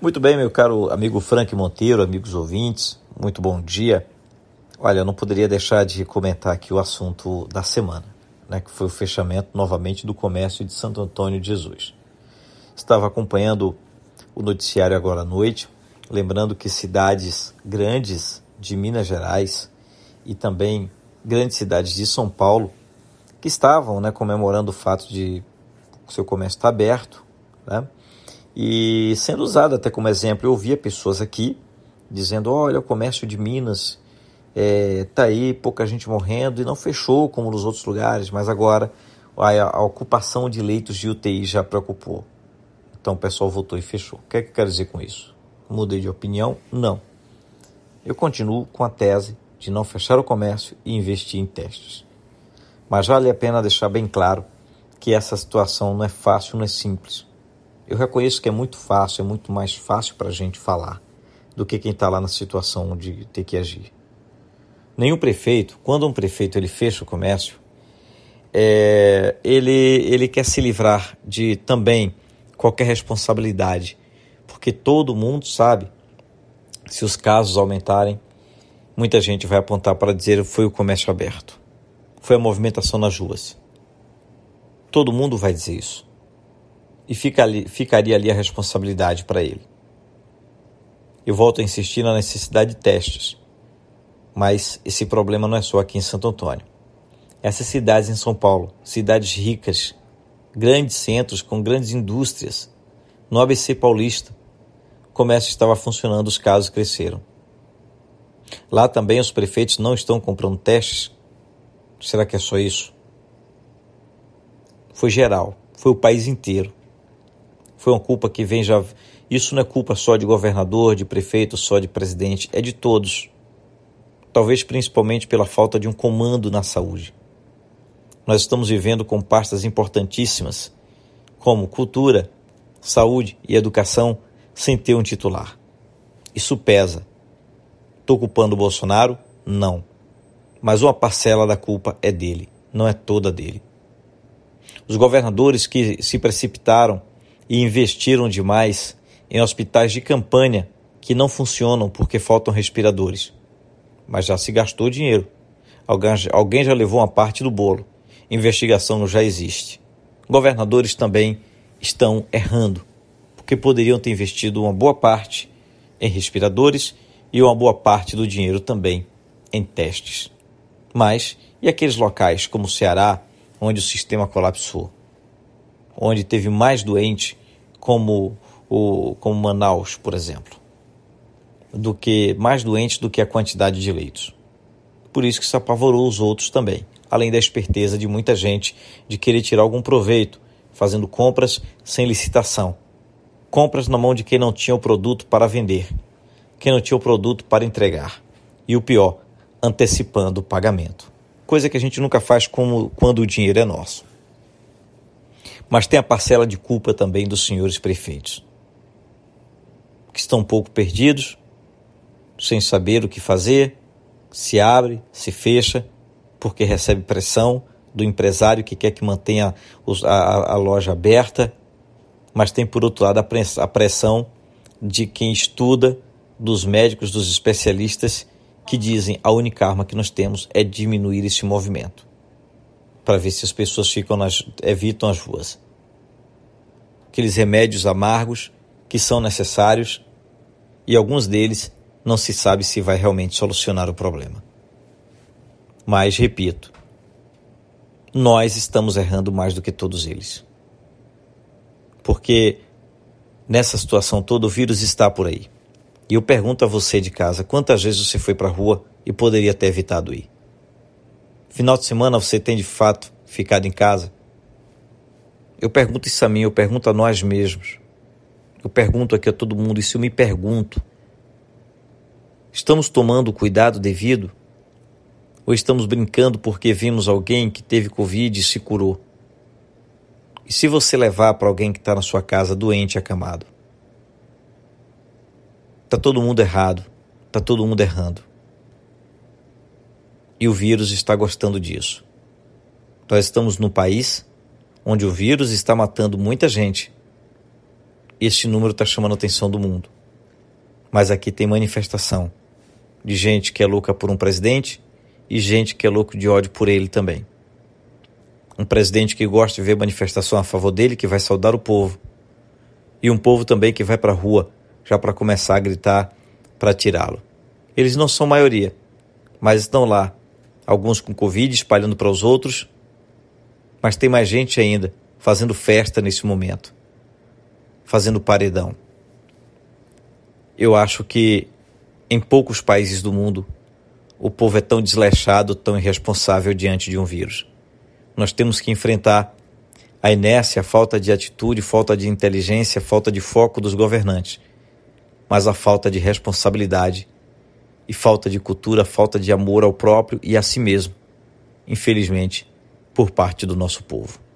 Muito bem, meu caro amigo Frank Monteiro, amigos ouvintes, muito bom dia. Olha, eu não poderia deixar de comentar aqui o assunto da semana, né, que foi o fechamento novamente do comércio de Santo Antônio de Jesus. Estava acompanhando o noticiário agora à noite, lembrando que cidades grandes de Minas Gerais e também grandes cidades de São Paulo que estavam né, comemorando o fato de o seu comércio estar aberto, né, e sendo usado até como exemplo. Eu ouvia pessoas aqui dizendo: olha, o comércio de Minas está é, tá aí, pouca gente morrendo e não fechou como nos outros lugares, mas agora a, a ocupação de leitos de UTI já preocupou. Então o pessoal votou e fechou. O que é que eu quero dizer com isso? Mudei de opinião? Não. Eu continuo com a tese de não fechar o comércio e investir em testes. Mas vale a pena deixar bem claro que essa situação não é fácil, não é simples. Eu reconheço que é muito fácil, é muito mais fácil para a gente falar do que quem está lá na situação de ter que agir. Nenhum prefeito, quando um prefeito ele fecha o comércio, é, ele, ele quer se livrar de também qualquer responsabilidade, porque todo mundo sabe se os casos aumentarem, muita gente vai apontar para dizer foi o comércio aberto, foi a movimentação nas ruas. Todo mundo vai dizer isso e fica ali, ficaria ali a responsabilidade para ele. Eu volto a insistir na necessidade de testes, mas esse problema não é só aqui em Santo Antônio. Essas cidades em São Paulo, cidades ricas, grandes centros com grandes indústrias, no ABC paulista, o comércio estava funcionando, os casos cresceram. Lá também os prefeitos não estão comprando testes? Será que é só isso? Foi geral, foi o país inteiro. Foi uma culpa que vem já. Isso não é culpa só de governador, de prefeito, só de presidente, é de todos. Talvez principalmente pela falta de um comando na saúde. Nós estamos vivendo com pastas importantíssimas, como cultura, saúde e educação, sem ter um titular. Isso pesa. Estou culpando o Bolsonaro? Não. Mas uma parcela da culpa é dele, não é toda dele. Os governadores que se precipitaram e investiram demais em hospitais de campanha que não funcionam porque faltam respiradores. Mas já se gastou dinheiro. Alguém já levou uma parte do bolo. Investigação já existe. Governadores também estão errando, porque poderiam ter investido uma boa parte em respiradores e uma boa parte do dinheiro também em testes. Mas e aqueles locais como o Ceará, onde o sistema colapsou? onde teve mais doente, como, o, como Manaus, por exemplo, do que mais doente do que a quantidade de leitos. Por isso que isso apavorou os outros também, além da esperteza de muita gente de querer tirar algum proveito, fazendo compras sem licitação. Compras na mão de quem não tinha o produto para vender, quem não tinha o produto para entregar. E o pior, antecipando o pagamento. Coisa que a gente nunca faz como quando o dinheiro é nosso mas tem a parcela de culpa também dos senhores prefeitos, que estão um pouco perdidos, sem saber o que fazer, se abre, se fecha, porque recebe pressão do empresário que quer que mantenha a, loja aberta, mas tem por outro lado a pressão de quem estuda, dos médicos, dos especialistas que dizem a única arma que nós temos é diminuir esse movimento para ver se as pessoas ficam nas, evitam as ruas. Aqueles remédios amargos que são necessários e alguns deles não se sabe se vai realmente solucionar o problema. Mas, repito, nós estamos errando mais do que todos eles. Porque nessa situação toda o vírus está por aí. E eu pergunto a você de casa, quantas vezes você foi para a rua e poderia ter evitado ir? Final de semana você tem de fato ficado em casa? Eu pergunto isso a mim, eu pergunto a nós mesmos. Eu pergunto aqui a todo mundo, e se eu me pergunto, estamos tomando o cuidado devido? Ou estamos brincando porque vimos alguém que teve Covid e se curou? E se você levar para alguém que está na sua casa doente e acamado? Está todo mundo errado, está todo mundo errando e o vírus está gostando disso. Nós estamos num país onde o vírus está matando muita gente. Este número está chamando a atenção do mundo. Mas aqui tem manifestação de gente que é louca por um presidente e gente que é louco de ódio por ele também. Um presidente que gosta de ver manifestação a favor dele, que vai saudar o povo. E um povo também que vai para a rua já para começar a gritar para tirá-lo. Eles não são maioria, mas estão lá alguns com Covid espalhando para os outros, mas tem mais gente ainda fazendo festa nesse momento, fazendo paredão. Eu acho que em poucos países do mundo o povo é tão desleixado, tão irresponsável diante de um vírus. Nós temos que enfrentar a inércia, a falta de atitude, falta de inteligência, falta de foco dos governantes, mas a falta de responsabilidade e falta de cultura, falta de amor ao próprio e a si mesmo, infelizmente, por parte do nosso povo.